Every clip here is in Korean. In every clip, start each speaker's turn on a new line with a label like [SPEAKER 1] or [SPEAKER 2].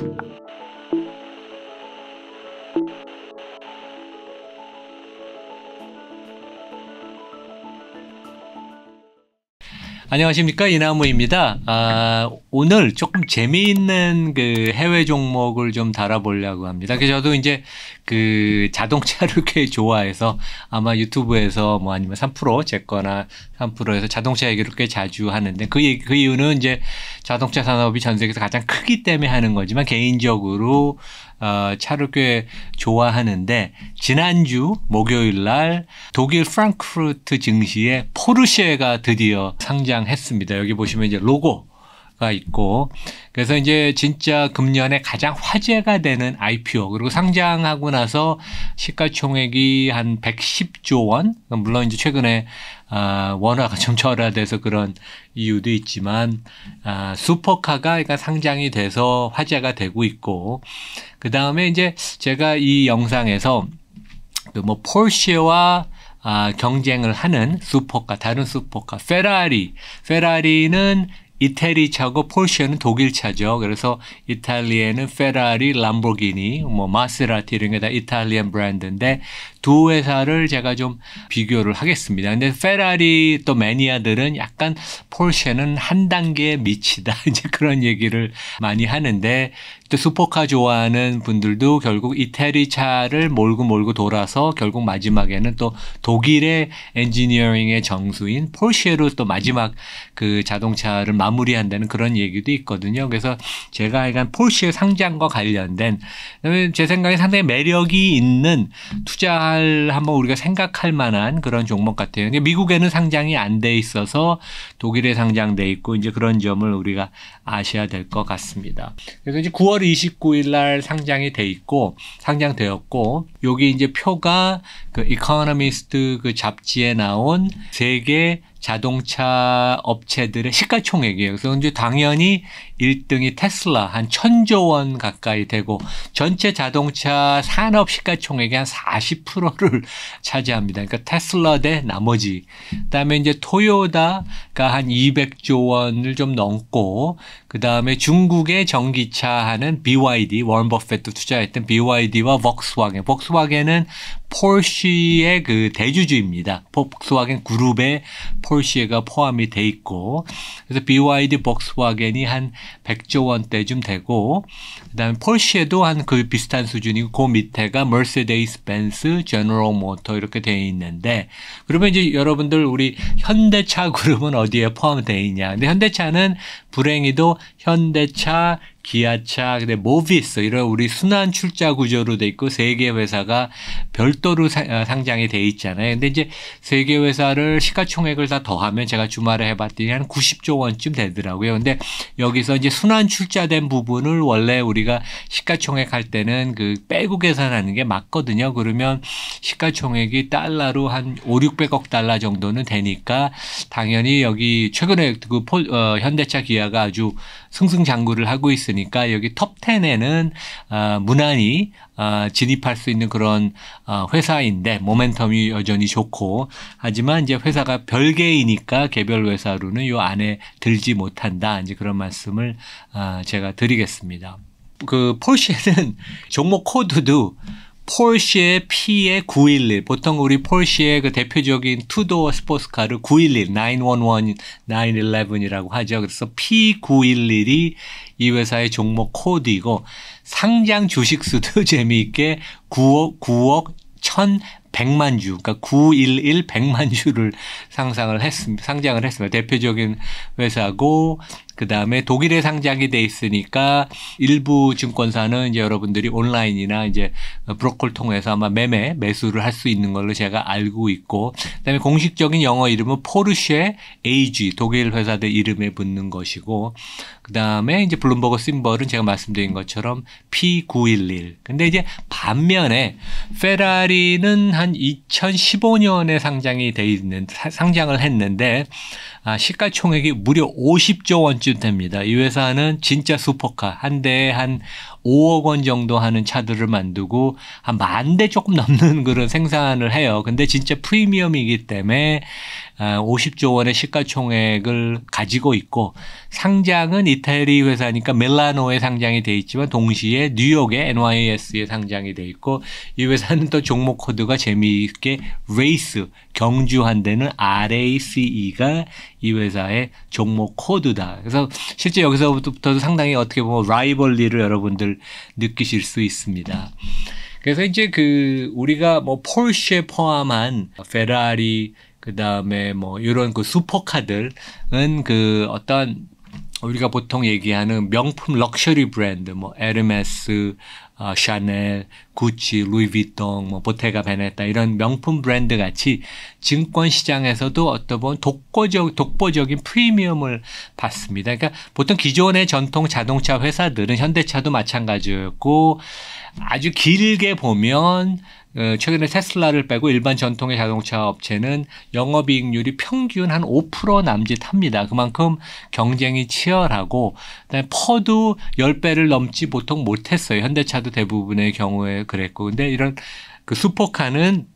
[SPEAKER 1] you. 안녕하십니까 이나무입니다. 아, 오늘 조금 재미있는 그 해외 종목을 좀 달아보려고 합니다. 그 저도 이제 그 자동차를 꽤 좋아해서 아마 유튜브에서 뭐 아니면 3% 제거나 3%에서 자동차 얘기를 꽤 자주 하는데 그, 그 이유는 이제 자동차 산업이 전 세계에서 가장 크기 때문에 하는 거지만 개인적으로 어, 차를 꽤 좋아하는데 지난주 목요일 날 독일 프랑크푸르트 증시에 포르쉐가 드디어 상장했습니다. 여기 보시면 이제 로고 가 있고 그래서 이제 진짜 금년에 가장 화제가 되는 IPO 그리고 상장하고 나서 시가총액이 한 110조 원 물론 이제 최근에 아, 원화가 좀 절하돼서 그런 이유도 있지만 아, 슈퍼카가 그러니까 상장이 돼서 화제가 되고 있고 그 다음에 이제 제가 이 영상에서 그 뭐 폴쉐와 아, 경쟁을 하는 슈퍼카, 다른 슈퍼카, 페라리. 페라리는 이태리 차고 폴르쉐는 독일 차죠. 그래서 이탈리아는 페라리, 람보기니뭐 마세라티 이런 게 다 이탈리안 브랜드인데 두 회사를 제가 좀 비교를 하겠습니다. 근데 페라리 또 매니아들은 약간 폴쉐는 한 단계 미치다. 이제 그런 얘기를 많이 하는데 또 슈퍼카 좋아하는 분들도 결국 이태리 차를 몰고 몰고 돌아서 결국 마지막에는 또 독일의 엔지니어링의 정수인 폴쉐로 또 마지막 그 자동차를 마무리한다는 그런 얘기도 있거든요. 그래서 제가 약간 폴쉐 상장과 관련된 제 생각에 상당히 매력이 있는 투자 잘 한번 우리가 생각할 만한 그런 종목 같아요. 미국에는 상장이 안 돼 있어서 독일에 상장돼 있고 이제 그런 점을 우리가 아셔야 될 것 같습니다. 그래서 이제 9월 29일 날 상장이 돼 있고 상장되었고 여기 이제 표가 그 이코노미스트 그 잡지에 나온 세계 자동차 업체들의 시가총액이에요. 그래서 이제 당연히 1등이 테슬라 한 천조 원 가까이 되고 전체 자동차 산업 시가총액의 한 40%를 차지합니다. 그러니까 테슬라 대 나머지. 그다음에 이제 토요다가 한 200조 원을 좀 넘고 그다음에 중국의 전기차 하는 BYD 워런 버핏도 투자했던 BYD와 벅스와겐벅스와겐은 폴시의 그 대주주입니다. 폭스와겐 그룹의 폴시에가 포함이 돼 있고 그래서 BYD 복스와겐이 한 100조 원대쯤 되고 그다음 에 폴쉐도 한 그 비슷한 수준이고 그 밑에가 머세데이스 벤스 제너럴 모터 이렇게 되어 있는데 그러면 이제 여러분들 우리 현대차 그룹은 어디에 포함되어 있냐? 근데 현대차는 불행히도 현대차, 기아차, 근데 모비스 이런 우리 순환 출자 구조로 돼 있고 세개 회사가 별도로 어, 상장이 돼 있잖아요. 근데 이제 세 개 회사를 시가총액을 다 더하면 제가 주말에 해봤더니 한 90조 원쯤 되더라고요. 근데 여기서 이제 순환 출자된 부분을 원래 우리가 우리가 시가총액 할 때는 그 빼고 계산하는 게 맞거든요. 그러면 시가총액이 달러로 한 5, 600억 달러 정도는 되니까 당연히 여기 최근에 그 포, 어, 현대차 기아가 아주 승승장구를 하고 있으니까 여기 톱10에는 어, 무난히 어, 진입할 수 있는 그런 어, 회사인데 모멘텀이 여전히 좋고 하지만 이제 회사가 별개이니까 개별 회사로는 요 안에 들지 못한다 이제 그런 말씀을 어, 제가 드리겠습니다. 그폴르쉐는 종목 코드도 폴쉐 p 에 911. 보통 우리 폴쉐의 그 대표적인 투도어 스포츠카를 911, 911, 911이라고 하죠. 그래서 P911이 이 회사의 종목 코드이고 상장 주식수도 재미있게 9억, 9억 백만 주, 그러니까 911백만 주를 상상을 했습니다. 상장을 했습니다. 대표적인 회사고 그다음에 독일에 상장이 돼 있으니까 일부 증권사는 이제 여러분들이 온라인이나 이제 브로콜 통해서 아마 매매 매수를 할 수 있는 걸로 제가 알고 있고 그다음에 공식적인 영어 이름은 포르쉐 AG 독일 회사들 이름에 붙는 것이고 그다음에 이제 블룸버그 심벌은 제가 말씀드린 것처럼 P911. 근데 이제 반면에 페라리는 한 2015년에 상장이 돼 있는 상장을 했는데 아, 시가총액이 무려 50조 원쯤 됩니다. 이 회사는 진짜 슈퍼카 한 대에 한 5억 원 정도 하는 차들을 만들고 한 만 대 조금 넘는 그런 생산을 해요. 근데 진짜 프리미엄이기 때문에 50조 아, 원의 시가총액을 가지고 있고 상장은 이태리 회사니까 멜라노에 상장이 돼 있지만 동시에 뉴욕의 NYS에 상장이 돼 있고 이 회사는 또 종목 코드가 재미있게 레이스 경주한 데는 RACE가 이 회사의 종목 코드다. 그래서 실제 여기서부터도 상당히 어떻게 보면 라이벌리를 여러분들 느끼실 수 있습니다. 그래서 이제 그 우리가 뭐 폴쉐 포함한 페라리 그다음에 뭐 이런 그 슈퍼카들은 그 어떤 우리가 보통 얘기하는 명품 럭셔리 브랜드, 뭐 에르메스, 어, 샤넬, 구찌, 루이비통, 뭐 보테가 베네타 이런 명품 브랜드 같이 증권 시장에서도 어떤 보 독보적 독보적인 프리미엄을 받습니다. 그러니까 보통 기존의 전통 자동차 회사들은 현대차도 마찬가지였고 아주 길게 보면 어, 최근에 테슬라를 빼고 일반 전통의 자동차 업체는 영업이익률이 평균 한 5% 남짓합니다. 그만큼 경쟁이 치열하고 퍼도 10배를 넘지 보통 못했어요. 현대차도 대부분의 경우에 그랬고 근데 이런 그 슈퍼카는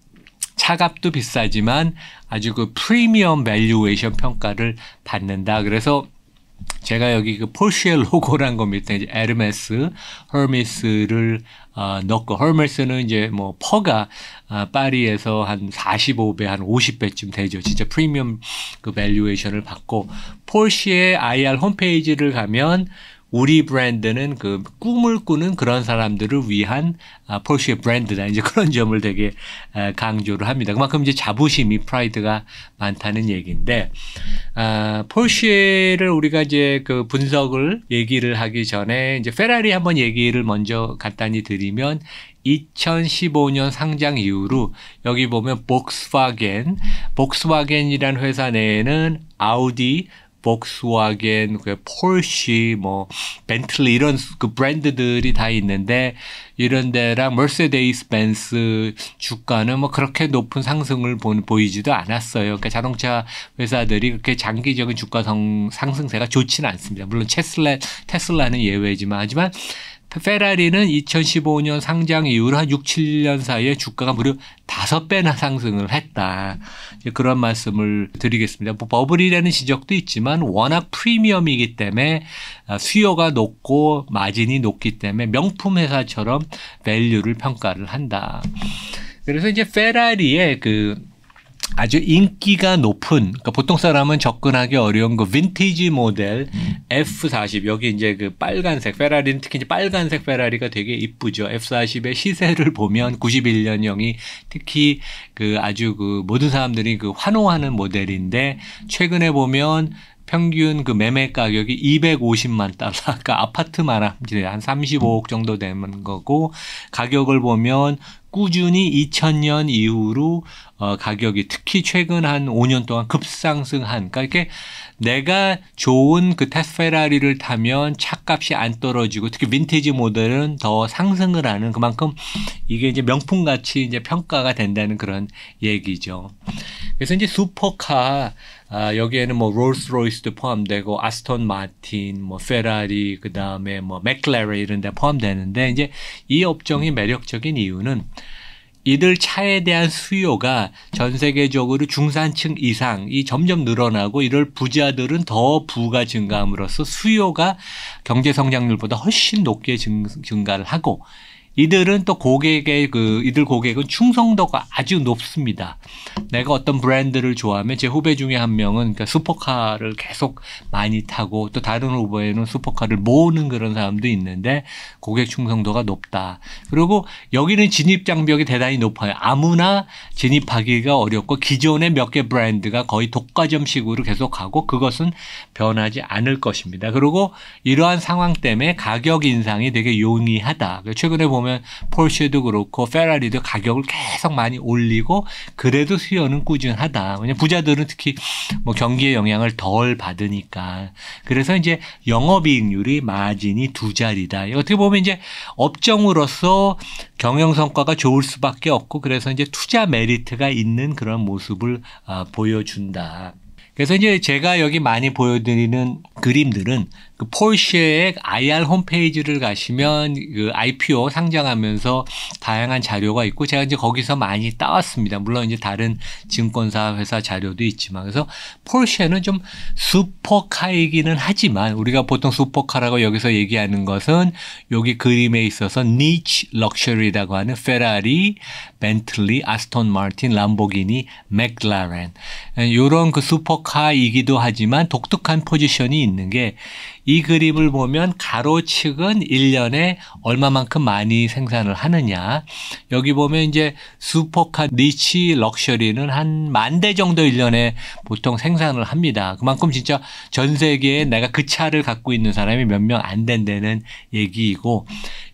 [SPEAKER 1] 차값도 비싸지만 아주 그 프리미엄 밸류에이션 평가를 받는다. 그래서 제가 여기 그폴르쉐 로고란 거 밑에 이제 에르메스, 헐메스를 어, 넣고 헐메스는 이제 뭐 퍼가 아, 파리에서 한 45배, 한 50배쯤 되죠. 진짜 프리미엄 그 밸류에이션을 받고 폴르쉐의 IR 홈페이지를 가면 우리 브랜드는 그 꿈을 꾸는 그런 사람들을 위한 아, 포르쉐 브랜드다. 이제 그런 점을 되게 아, 강조를 합니다. 그만큼 이제 자부심이 프라이드가 많다는 얘기인데 아, 포르쉐를 우리가 이제 그 분석을 얘기를 하기 전에 이제 페라리 한번 얘기를 먼저 간단히 드리면 2015년 상장 이후로 여기 보면 복스바겐, 복스바겐이란 회사 내에는 아우디, 복스와겐, 그 폴시, 뭐 벤틀리 이런 그 브랜드들이 다 있는데 이런 데랑 멀세데이스 벤스 주가는 뭐 그렇게 높은 상승을 보, 이지도 않았어요. 그러니까 자동차 회사들이 그렇게 장기적인 주가 상승세가 좋지는 않습니다. 물론 테슬라, 테슬라는 예외지만 하지만 페라리는 2015년 상장 이후로 한 6, 7년 사이에 주가가 무려 다섯 배나 상승을 했다. 그런 말씀을 드리겠습니다. 뭐 버블이라는 지적도 있지만 워낙 프리미엄이기 때문에 아, 수요가 높고 마진이 높기 때문에 명품 회사처럼 밸류를 평가를 한다. 그래서 이제 페라리의 그 아주 인기가 높은 그러니까 보통 사람은 접근하기 어려운 그 빈티지 모델 음. F40 여기 이제 그 빨간색 페라리 특히 이제 빨간색 페라리가 되게 이쁘죠. F40의 시세를 보면 91년형이 특히 그 아주 그 모든 사람들이 그 환호하는 모델인데 최근에 보면 평균 그 매매 가격이 250만 달러, 그러니까 아파트만 한 35억 정도 되는 거고 가격을 보면 꾸준히 2000년 이후로 어, 가격이 특히 최근 한 5년 동안 급상승한. 그러니까 이렇게 내가 좋은 그 테페라리를 타면 차값이 안 떨어지고 특히 빈티지 모델은 더 상승을 하는 그만큼 이게 이제 명품 같이 이제 평가가 된다는 그런 얘기죠. 그래서 이제 슈퍼카 아, 여기에는 뭐 롤스로이스도 포함되고 아스톤 마틴, 뭐 페라리, 그다음에 뭐맥클레렌 이런 데 포함되는데 이제 이 업종이 매력적인 이유는 이들 차에 대한 수요가 전 세계적으로 중산층 이상이 점점 늘어나고 이럴 부자들은 더 부가 증가함으로써 수요가 경제 성장률보다 훨씬 높게 증가를 하고 이들은 또 고객의 그 이들 고객은 충성도가 아주 높습니다. 내가 어떤 브랜드를 좋아하면 제 후배 중에 한 명은 그러니까 슈퍼카를 계속 많이 타고 또 다른 후배는 슈퍼카를 모으는 그런 사람도 있는데 고객 충성도가 높다. 그리고 여기는 진입 장벽이 대단히 높아요. 아무나 진입하기가 어렵고 기존의 몇 개 브랜드가 거의 독과점식으로 계속 가고 그것은 변하지 않을 것입니다. 그리고 이러한 상황 때문에 가격 인상이 되게 용이하다. 최근에 보면 보면 폴쉐도 그렇고 페라리도 가격을 계속 많이 올리고 그래도 수요는 꾸준하다. 왜냐 부자들은 특히 뭐 경기의 영향을 덜 받으니까. 그래서 이제 영업이익률이 마진이 두 자리다. 어떻게 보면 이제 업종으로서 경영 성과가 좋을 수밖에 없고 그래서 이제 투자 메리트가 있는 그런 모습을 아, 보여준다. 그래서 이제 제가 여기 많이 보여드리는 그림들은 그 폴쉐의 IR 홈페이지를 가시면 그 IPO 상장하면서 다양한 자료가 있고 제가 이제 거기서 많이 따왔습니다. 물론 이제 다른 증권사 회사 자료도 있지만 그래서 폴쉐는 좀 슈퍼카이기는 하지만 우리가 보통 슈퍼카라고 여기서 얘기하는 것은 여기 그림에 있어서 니치 럭셔리라고 하는 페라리, 벤틀리, 아스톤 마틴, 람보기니, 맥라렌 이런 그 슈퍼카이기도 하지만 독특한 포지션이 있는 게 이그립을 보면 가로측은 1년에 얼마만큼 많이 생산을 하느냐 여기 보면 이제 슈퍼카 니치 럭셔리는 한 만 대 정도 1년에 보통 생산을 합니다. 그만큼 진짜 전 세계에 내가 그 차를 갖고 있는 사람이 몇 명 안 된다는 얘기이고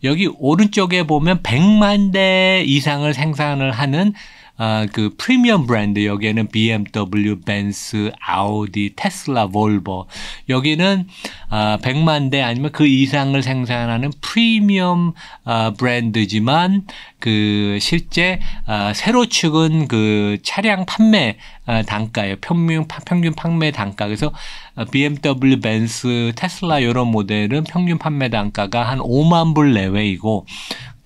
[SPEAKER 1] 여기 오른쪽에 보면 100만 대 이상을 생산을 하는 아, 그 프리미엄 브랜드 여기에는 BMW, 벤츠, 아우디, 테슬라, 볼보 여기는 아, 100만 대 아니면 그 이상을 생산하는 프리미엄 아, 브랜드지만 그 실제 아, 세로 측은그 차량 판매 아, 단가예요. 평균 평균 판매 단가. 그래서 아, BMW, 벤츠, 테슬라 이런 모델은 평균 판매 단가가 한 5만 불 내외이고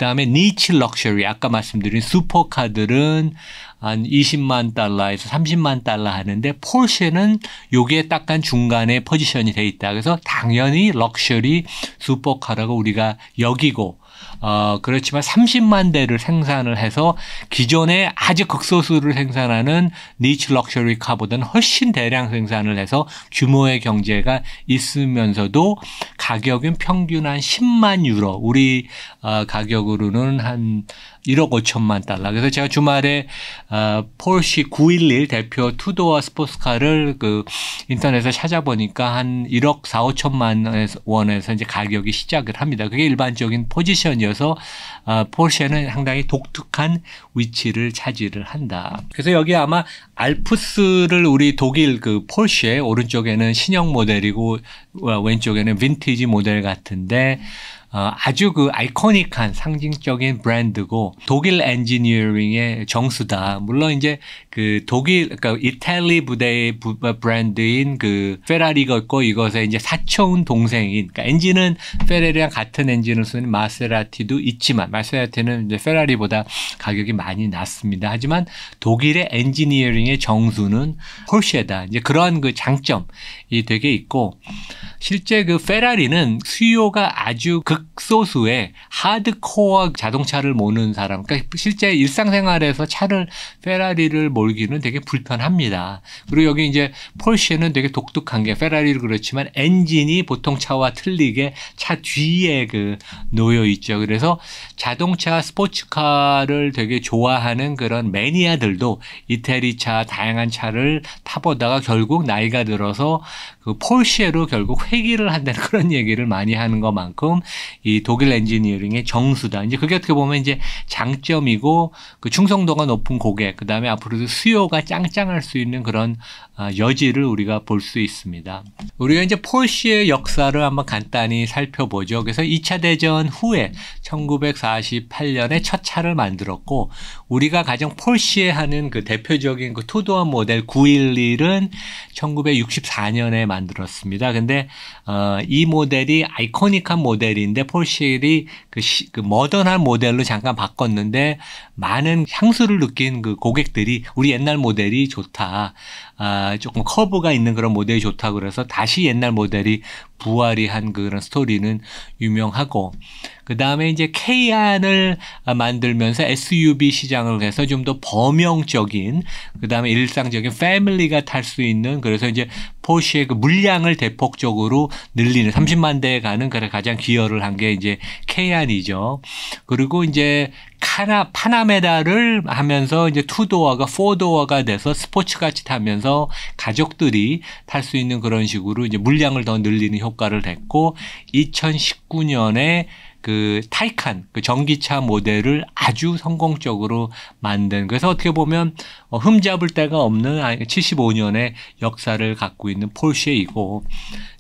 [SPEAKER 1] 그다음에 니치 럭셔리 아까 말씀드린 슈퍼카들은 한 20만 달러에서 30만 달러 하는데 폴쉐는 요게 딱한 중간에 포지션이 돼 있다. 그래서 당연히 럭셔리 슈퍼카라고 우리가 여기고 어, 그렇지만 30만 대를 생산을 해서 기존에 아주 극소수를 생산하는 니치 럭셔리 카보다는 훨씬 대량 생산을 해서 규모의 경제가 있으면서도 가격은 평균 한 10만 유로, 우리 어, 가격으로는 한 1억 5천만 달러. 그래서 제가 주말에 어, 폴시 911 대표 투도어 스포츠카를 그 인터넷에 찾아보니까 한 1억 4, 5천만 원에서 이제 가격이 시작을 합니다. 그게 일반적인 포지션이어서 어, 폴시에는 상당히 독특한 위치를 차지를 한다. 그래서 여기 아마 알프스를 우리 독일 그 폴시에 오른쪽에는 신형 모델이고 어, 왼쪽에는 빈티지 모델 같은데 음. 어, 아주 그 아이코닉한 상징적인 브랜드고 독일 엔지니어링의 정수다. 물론 이제 그 독일 그러니까 이탈리 부대의 부, 브랜드인 그 페라리가 있고 이것의 이제 사촌 동생인 그러니까 엔진은 페레리랑 같은 엔진을 쓰는 마세라티도 있지만 마세라티는 이제 페라리보다 가격이 많이 낮습니다. 하지만 독일의 엔지니어링의 정수는 폴쉐다. 이제 그러한 그 장점이 되게 있고 실제 그 페라리는 수요가 아주 극 극소수의 하드코어 자동차를 모는 사람, 그러니까 실제 일상생활에서 차를 페라리를 몰기는 되게 불편합니다. 그리고 여기 이제 폴쉐는 되게 독특한 게페라리를 그렇지만 엔진이 보통 차와 틀리게 차 뒤에 그 놓여 있죠. 그래서 자동차 스포츠카를 되게 좋아하는 그런 매니아들도 이태리 차 다양한 차를 타보다가 결국 나이가 들어서 그 폴쉐로 결국 회귀를 한다는 그런 얘기를 많이 하는 것만큼 이 독일 엔지니어링의 정수다. 이제 그게 어떻게 보면 이제 장점이고 그 충성도가 높은 고객, 그 다음에 앞으로도 수요가 짱짱할 수 있는 그런 아, 여지를 우리가 볼 수 있습니다. 우리가 이제 포르의 역사를 한번 간단히 살펴보죠. 그래서 2차 대전 후에 1948년에 첫 차를 만들었고 우리가 가장 포르에 하는 그 대표적인 그 투도어 모델 911은 1964년에 만들었습니다. 근데 어, 이 모델이 아이코닉한 모델인데 폴실이 그, 시, 그 머던한 모델로 잠깐 바꿨는데 많은 향수를 느낀 그 고객들이 우리 옛날 모델이 좋다. 아, 조금 커브가 있는 그런 모델이 좋다 그래서 다시 옛날 모델이 부활이 한 그런 스토리는 유명하고 그 다음에 이제 K안을 만들면서 SUV 시장을 해서 좀 더 범용적인, 그 다음에 일상적인 패밀리가 탈 수 있는, 그래서 이제 포시의 그 물량을 대폭적으로 늘리는 30만 대에 가는 그래 가장 기여를 한 게 이제 K안이죠. 그리고 이제 카나 파나메다를 하면서 이제 투도어가 포도어가 돼서 스포츠 같이 타면서 가족들이 탈 수 있는 그런 식으로 이제 물량을 더 늘리는 효과를 냈고 2019년에 그 타이칸 그 전기차 모델을 아주 성공적으로 만든 그래서 어떻게 보면 어, 흠잡을 데가 없는 75년의 아, 역사를 갖고 있는 폴쉐이고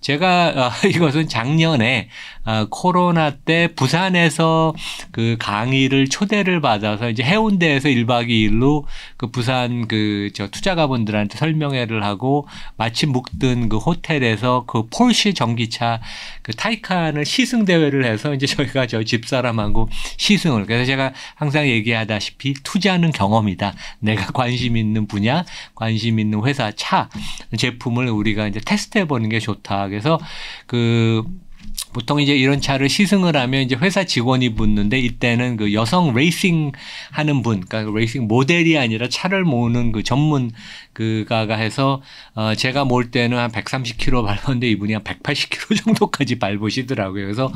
[SPEAKER 1] 제가 어, 이것은 작년에 어, 코로나 때 부산에서 그 강의를 초대를 받아서 이제 해운대에서 1박 2일로 그 부산 그 저 투자가분들한테 설명회를 하고 마침 묵든 그 호텔에서 그 폴쉐 전기차 그 타이칸을 시승 대회를 해서 이제 저희가 저 집사람하고 시승을 그래서 제가 항상 얘기하다시피 투자는 경험이다. 내가 관심 관심 있는 분야, 관심 있는 회사, 차 제품을 우리가 이제 테스트해 보는 게 좋다. 그래서 그 보통 이제 이런 차를 시승을 하면 이제 회사 직원이 붙는데 이때는 그 여성 레이싱 하는 분, 그러니까 그 레이싱 모델이 아니라 차를 모으는 그 전문 그가가 해서 어 제가 몰 때는 한 130km 밟았는데 이분이 한 180km 정도까지 밟으시더라고요. 그래서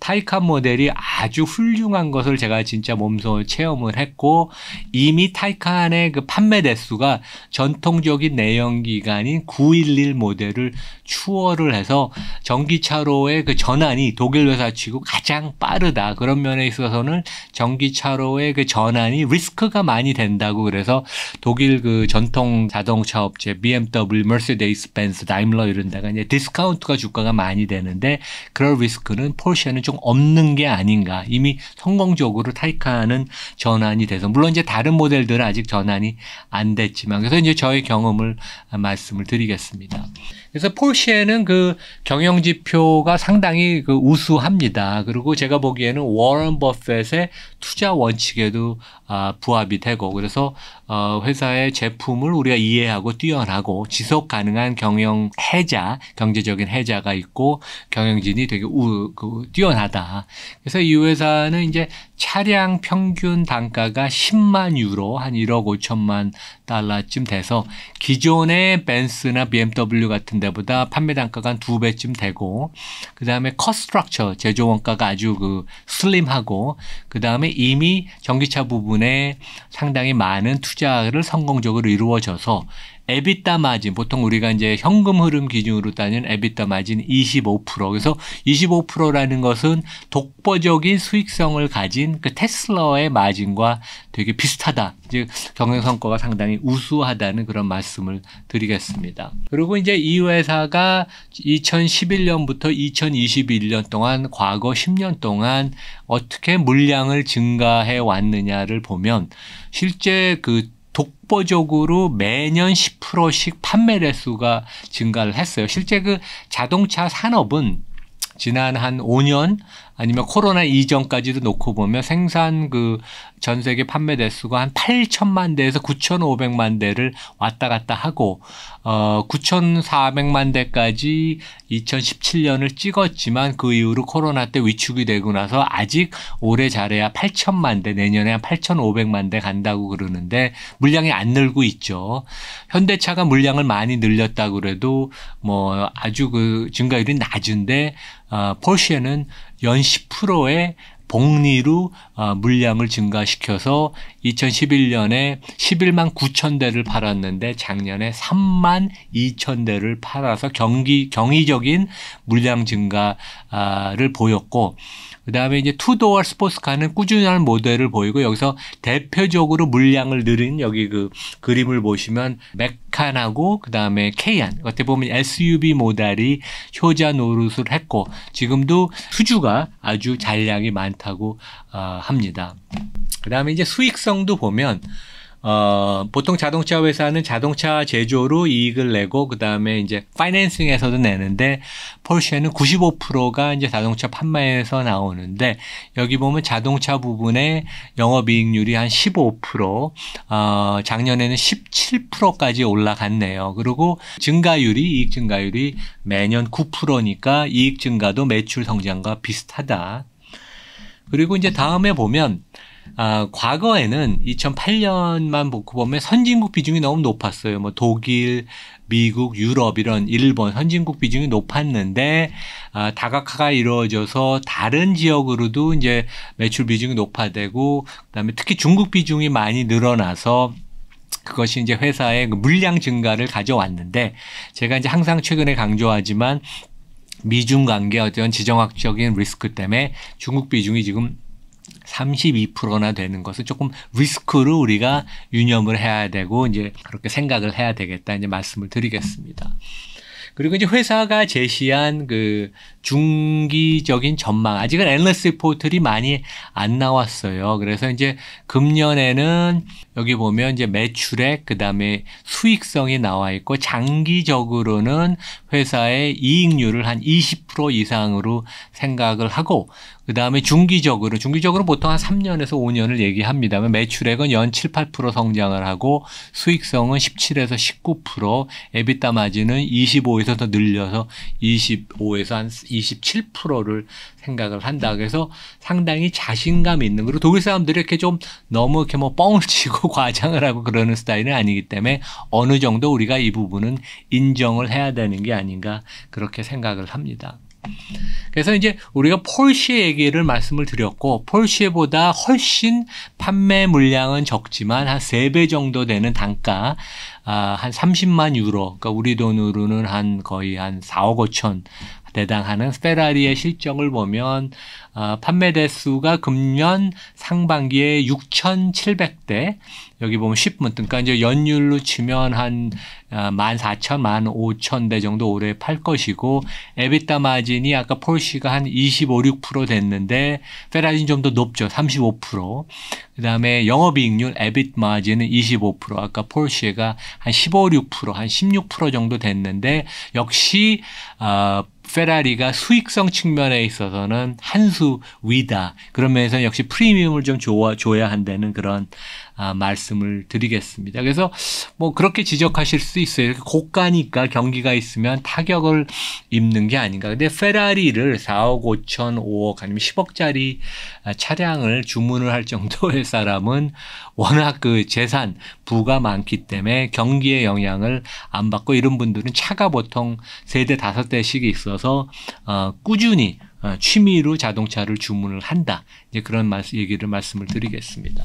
[SPEAKER 1] 타이칸 모델이 아주 훌륭한 것을 제가 진짜 몸소 체험을 했고 이미 타이칸의 그 판매 대수가 전통적인 내연기관인 911 모델을 추월을 해서 전기차로의 그전 전환이 독일 회사치고 가장 빠르다. 그런 면에 있어서는 전기차로의 그 전환이 리스크가 많이 된다고 그래서 독일 그 전통 자동차 업체 BMW, Mercedes, 다임러 이런 데가 이제 디스카운트가 주가가 많이 되는데 그럴 리스크는 폴시에는좀 없는 게 아닌가. 이미 성공적으로 타이카는 전환이 돼서 물론 이제 다른 모델들은 아직 전환이 안 됐지만 그래서 이제 저의 경험을 말씀을 드리겠습니다. 그래서 폴시에는그 경영 지표가 상당히 굉장히 그 우수합니다. 그리고 제가 보기에는 워런 버핏의 투자 원칙에도 아, 부합이 되고 그래서 어, 회사의 제품을 우리가 이해하고 뛰어나고 지속 가능한 경영 해자, 경제적인 해자가 있고 경영진이 되게 우, 그, 뛰어나다. 그래서 이 회사는 이제 차량 평균 단가가 10만 유로, 한 1억 5천만 달러쯤 돼서 기존의 벤츠나 BMW 같은 데보다 판매 단가가 한 두 배쯤 되고, 그 다음에 커스트럭처, 제조 원가가 아주 그 슬림하고, 그 다음에 이미 전기차 부분에 상당히 많은 투 투자를 성공적으로 이루어져서 에비타 마진 보통 우리가 이제 현금 흐름 기준으로 따는 에비타 마진 25% 그래서 25%라는 것은 독보적인 수익성을 가진 그 테슬라의 마진과 되게 비슷하다. 즉 경영 성과가 상당히 우수하다는 그런 말씀을 드리겠습니다. 그리고 이제 이 회사가 2011년부터 2021년 동안 과거 10년 동안 어떻게 물량을 증가해 왔느냐를 보면 실제 그 독보적으로 매년 10%씩 판매 대수가 증가를 했어요. 실제 그 자동차 산업은 지난 한 5년 아니면 코로나 이전까지도 놓고 보면 생산 그 전 세계 판매 대수가 한 8천만 대에서 9,500만 대를 왔다 갔다 하고 어 9,400만 대까지 2017년을 찍었지만 그 이후로 코로나 때 위축이 되고 나서 아직 올해 잘해야 8천만 대 내년에 한 8,500만 대 간다고 그러는데 물량이 안 늘고 있죠. 현대차가 물량을 많이 늘렸다고 그래도 뭐 아주 그 증가율이 낮은데 어 포르쉐는 연 10%의 복리로 아, 물량을 증가시켜서 2011년에 11만 9천 대를 팔았는데 작년에 3만 2천 대를 팔아서 경기 경의적인 물량 증가를 보였고 그다음에 이제 투도어 스포츠카는 꾸준한 모델을 보이고 여기서 대표적으로 물량을 늘린 여기 그 그림을 보시면 맥칸하고 그다음에 케이안 어떻게 보면 SUV 모델이 효자 노릇을 했고 지금도 수주가 아주 잔량이 많. 많다고 어, 아, 합니다. 그 다음에 이제 수익성도 보면 어, 보통 자동차 회사는 자동차 제조로 이익을 내고 그다음에 이제 파이낸싱에서도 내는데 폴쉐는 95%가 이제 자동차 판매에서 나오는데 여기 보면 자동차 부분의 영업 이익률이 한 15%, 어, 작년에는 17%까지 올라갔네요. 그리고 증가율이 이익 증가율이 매년 9%니까 이익 증가도 매출 성장과 비슷하다. 그리고 이제 다음에 보면 아, 과거에는 2008년만 복고 보면 선진국 비중이 너무 높았어요. 뭐 독일, 미국, 유럽 이런 일본 선진국 비중이 높았는데 아, 다각화가 이루어져서 다른 지역으로도 이제 매출 비중이 높아되고 그다음에 특히 중국 비중이 많이 늘어나서 그것이 이제 회사의 그 물량 증가를 가져왔는데 제가 이제 항상 최근에 강조하지만 미중 관계 어떤 지정학적인 리스크 때문에 중국 비중이 지금 32%나 되는 것을 조금 리스크로 우리가 유념을 해야 되고 이제 그렇게 생각을 해야 되겠다 이제 말씀을 드리겠습니다. 그리고 이제 회사가 제시한 그 중기적인 전망 아직은 앤리스 포트들이 많이 안 나왔어요. 그래서 이제 금년에는 여기 보면 이제 매출액 그다음에 수익성이 나와 있고 장기적으로는 회사의 이익률을 한 20% 이상으로 생각을 하고 그다음에 중기적으로 중기적으로 보통 한 3년에서 5년을 얘기합니다만 매출액은 연 7, 8% 성장을 하고 수익성은 17에서 19%, 에비타 마진은 25에서 더 늘려서 25에서 한 27%를 생각을 한다. 그래서 상당히 자신감 있는 그리고 독일 사람들이 이렇게 좀 너무 이렇게 뭐 뻥을 치고 과장을 하고 그러는 스타일은 아니기 때문에 어느 정도 우리가 이 부분은 인정을 해야 되는 게 아닌가 그렇게 생각을 합니다. 그래서 이제 우리가 폴시 얘기를 말씀을 드렸고 폴시보다 훨씬 판매 물량은 적지만 한 세 배 정도 되는 단가 아, 한 30만 유로 그러니까 우리 돈으로는 한 거의 한 4억 5천 대당하는 페라리의 실적을 보면 어, 판매 대수가 금년 상반기에 6,700대 여기 보면 10분 그러니까 이제 연율로 치면 한 14,000, 어, 15,000대 정도 올해 팔 것이고 에비타 마진이 아까 폴시가한 25, 6% 됐는데 페라리는 좀 더 높죠. 35%. 그다음에 영업이익률 에빗 마진은 25% 아까 폴시가한 15, 6%한 16% 정도 됐는데 역시 어, 페라리가 수익성 측면에 있어서는 한수 위다. 그런 면에서 역시 프리미엄을 좀 줘야, 줘야 한다는 그런 아, 말씀을 드리겠습니다. 그래서 뭐 그렇게 지적하실 수 있어요. 이렇게 고가니까 경기가 있으면 타격을 입는 게 아닌가. 근데 페라리를 4억 5천 5억 아니면 10억짜리 아, 차량을 주문을 할 정도의 사람은 워낙 그 재산 부가 많기 때문에 경기의 영향을 안 받고 이런 분들은 차가 보통 세대 다섯 대씩 있어 있어서 어, 꾸준히 어, 취미로 자동차를 주문을 한다. 이제 그런 말 얘기를 말씀을 드리겠습니다.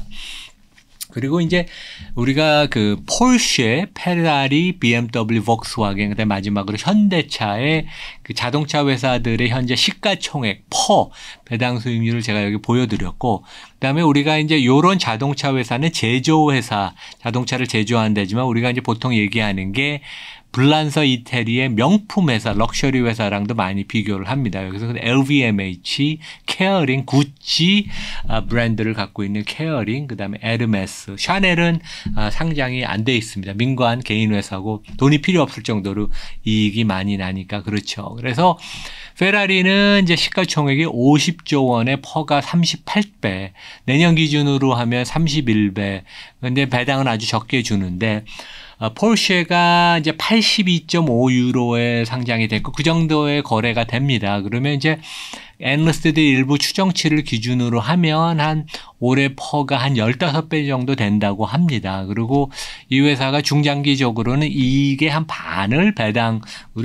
[SPEAKER 1] 그리고 이제 우리가 그 폴쉐, 페라리, BMW, 폭스와겐, 그다음 마지막으로 현대차의 그 자동차 회사들의 현재 시가총액 퍼 배당 수익률을 제가 여기 보여드렸고 그다음에 우리가 이제 요런 자동차 회사는 제조 회사 자동차를 제조하는 지만 우리가 이제 보통 얘기하는 게 불란서 이태리의 명품 회사, 럭셔리 회사랑도 많이 비교를 합니다. 그래서 LVMH, 케어링, 구찌 아, 브랜드를 갖고 있는 케어링, 그 다음에 에르메스, 샤넬은 아, 상장이 안 돼 있습니다. 민관 개인 회사고 돈이 필요 없을 정도로 이익이 많이 나니까 그렇죠. 그래서 페라리는 이제 시가총액이 50조 원에 퍼가 38배, 내년 기준으로 하면 31배, 근데 배당은 아주 적게 주는데 폴쉐가 어, 이제 82.5 유로에 상장이 됐고 그 정도의 거래가 됩니다. 그러면 이제 앤러스트들 일부 추정치를 기준으로 하면 한 올해 퍼가 한 15배 정도 된다고 합니다. 그리고 이 회사가 중장기적으로는 이익의 한 반을 배당으로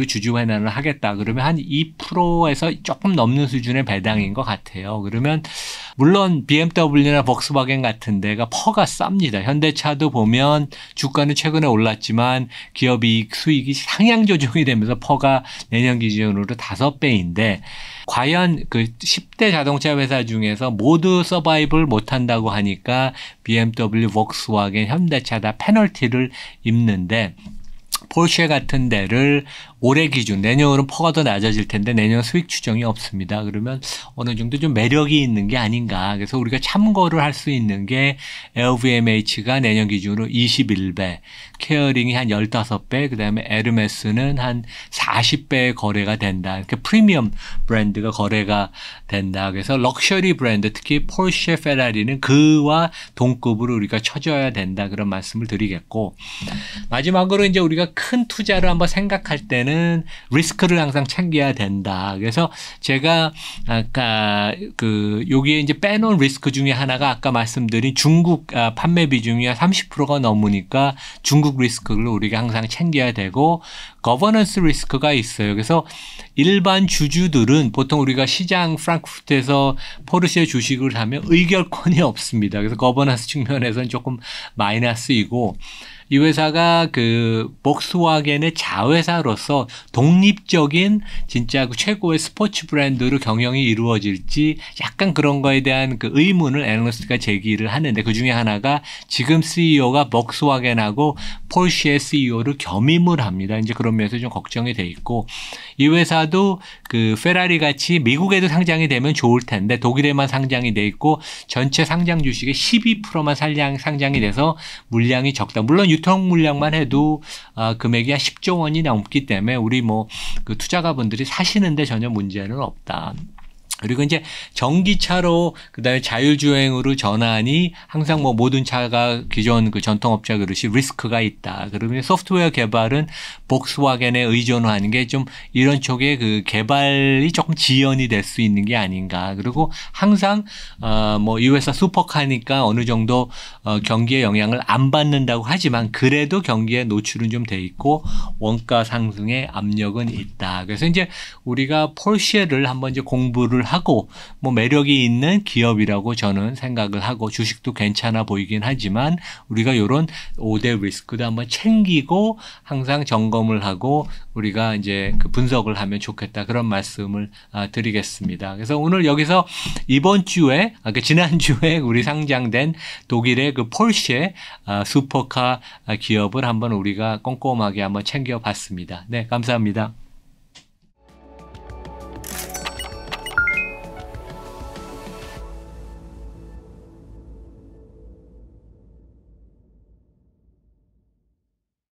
[SPEAKER 1] 주주환원을 하겠다. 그러면 한 2%에서 조금 넘는 수준의 배당인 것 같아요. 그러면 물론 BMW나 복스바겐 같은 데가 퍼가 쌉니다. 현대차도 보면 주가는 최근에 올랐지만 기업이 수익이 상향 조정이 되면서 퍼가 내년 기준으로 다섯 배인데 과연 그 10대 자동차 회사 중에서 모두 서바이벌 못한다고 하니까 BMW, 복스바겐 현대차 다 페널티를 입는데 포르쉐 같은 데를 올해 기준 내년은 퍼가 더 낮아질 텐데 내년 수익 추정이 없습니다. 그러면 어느 정도 좀 매력이 있는 게 아닌가. 그래서 우리가 참고를 할 수 있는 게 LVMH가 내년 기준으로 21배, 케어링이 한 15배, 그다음에 에르메스는 한 40배 거래가 된다. 이렇게 프리미엄 브랜드가 거래가 된다. 그래서 럭셔리 브랜드 특히 포르쉐, 페라리는 그와 동급으로 우리가 쳐줘야 된다. 그런 말씀을 드리겠고 마지막으로 이제 우리가 큰 투자를 한번 생각할 때는 경우에는 리스크를 항상 챙겨야 된다. 그래서 제가 아까 그 여기에 이제 빼놓은 리스크 중에 하나가 아까 말씀드린 중국 아, 판매 비중이 30%가 넘으니까 중국 리스크를 우리가 항상 챙겨야 되고 거버넌스 리스크가 있어요. 그래서 일반 주주들은 보통 우리가 시장 프랑크푸르트에서 포르쉐 주식을 하면 의결권이 없습니다. 그래서 거버넌스 측면에서는 조금 마이너스이고 이 회사가 그 복스와겐의 자회사로서 독립적인 진짜 그 최고의 스포츠 브랜드로 경영이 이루어질지 약간 그런 거에 대한 그 의문을 애널리스트가 제기를 하는데 그 중에 하나가 지금 CEO가 복스와겐하고 폴쉐 CEO를 겸임을 합니다. 이제 그런 면에서 좀 걱정이 돼 있고 이 회사도 그 페라리 같이 미국에도 상장이 되면 좋을 텐데 독일에만 상장이 돼 있고 전체 상장 주식의 12%만 상장이 돼서 물량이 적다. 물론 유통 물량만 해도 아, 금액이 한 10조 원이 넘기 때문에 우리 뭐 그 투자가분들이 사시는데 전혀 문제는 없다. 그리고 이제 전기차로 그다음에 자율주행으로 전환이 항상 뭐 모든 차가 기존 그 전통업자 그릇이 리스크가 있다. 그러면 소프트웨어 개발은 복스와겐에 의존하는 게 좀 이런 쪽에 그 개발이 조금 지연이 될 수 있는 게 아닌가. 그리고 항상 어뭐 이 회사 슈퍼카니까 어느 정도 어 경기에 영향을 안 받는다고 하지만 그래도 경기에 노출은 좀 돼 있고 원가 상승의 압력은 있다. 그래서 이제 우리가 폴쉐를 한번 이제 공부를 하고 뭐 매력이 있는 기업이라고 저는 생각을 하고 주식도 괜찮아 보이긴 하지만 우리가 요런 5대 리스크도 한번 챙기고 항상 점검을 하고 우리가 이제 그 분석을 하면 좋겠다 그런 말씀을 아, 드리겠습니다. 그래서 오늘 여기서 이번 주에 아, 그까 지난 주에 우리 상장된 독일의 그 폴쉐 아, 슈퍼카 기업을 한번 우리가 꼼꼼하게 한번 챙겨봤습니다. 네, 감사합니다.